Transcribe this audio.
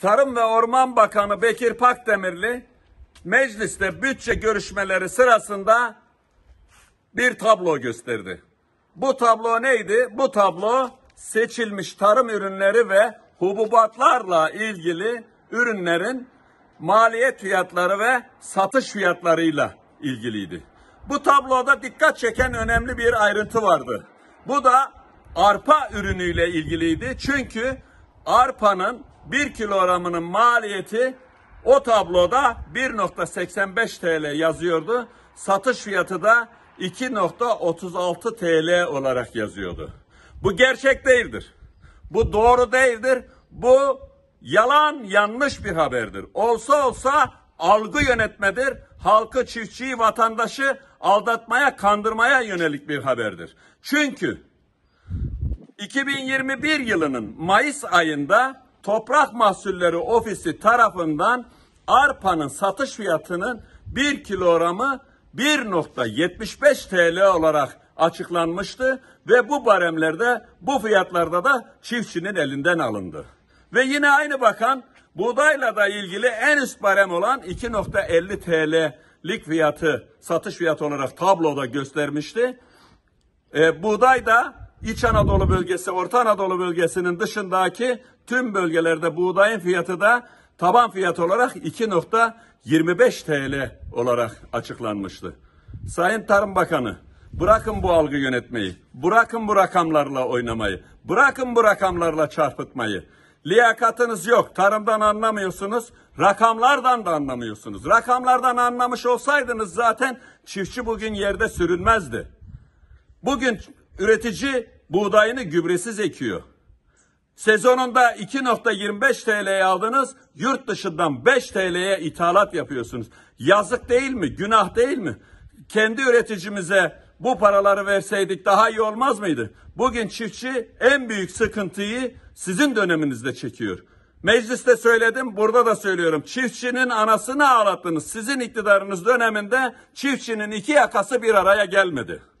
Tarım ve Orman Bakanı Bekir Pakdemirli mecliste bütçe görüşmeleri sırasında bir tablo gösterdi. Bu tablo neydi? Bu tablo seçilmiş tarım ürünleri ve hububatlarla ilgili ürünlerin maliyet fiyatları ve satış fiyatlarıyla ilgiliydi. Bu tabloda dikkat çeken önemli bir ayrıntı vardı. Bu da arpa ürünüyle ilgiliydi. Çünkü arpanın 1 kilogramının maliyeti o tabloda 1.85 TL yazıyordu. Satış fiyatı da 2.36 TL olarak yazıyordu. Bu gerçek değildir. Bu doğru değildir. Bu yalan yanlış bir haberdir. Olsa olsa algı yönetmedir. Halkı, çiftçiyi, vatandaşı aldatmaya, kandırmaya yönelik bir haberdir. Çünkü 2021 yılının Mayıs ayında Toprak Mahsulleri Ofisi tarafından arpanın satış fiyatının 1 kilogramı 1.75 TL olarak açıklanmıştı ve bu baremlerde bu fiyatlarda da çiftçinin elinden alındı. Ve yine aynı bakan buğdayla da ilgili en üst barem olan 2.50 TL'lik fiyatı satış fiyatı olarak tabloda göstermişti. E, buğday da İç Anadolu bölgesi, Orta Anadolu bölgesinin dışındaki tüm bölgelerde buğdayın fiyatı da taban fiyat olarak 2.25 TL olarak açıklanmıştı. Sayın Tarım Bakanı, bırakın bu algı yönetmeyi, bırakın bu rakamlarla oynamayı, bırakın bu rakamlarla çarpıtmayı. Liyakatınız yok, tarımdan anlamıyorsunuz, rakamlardan da anlamıyorsunuz. Rakamlardan anlamış olsaydınız zaten çiftçi bugün yerde sürünmezdi. Bugün Üretici buğdayını gübresiz ekiyor. Sezonunda 2.25 TL'ye aldınız, yurt dışından 5 TL'ye ithalat yapıyorsunuz. Yazık değil mi? Günah değil mi? Kendi üreticimize bu paraları verseydik daha iyi olmaz mıydı? Bugün çiftçi en büyük sıkıntıyı sizin döneminizde çekiyor. Mecliste söyledim, burada da söylüyorum. Çiftçinin anasını ağlattınız. Sizin iktidarınız döneminde çiftçinin iki yakası bir araya gelmedi.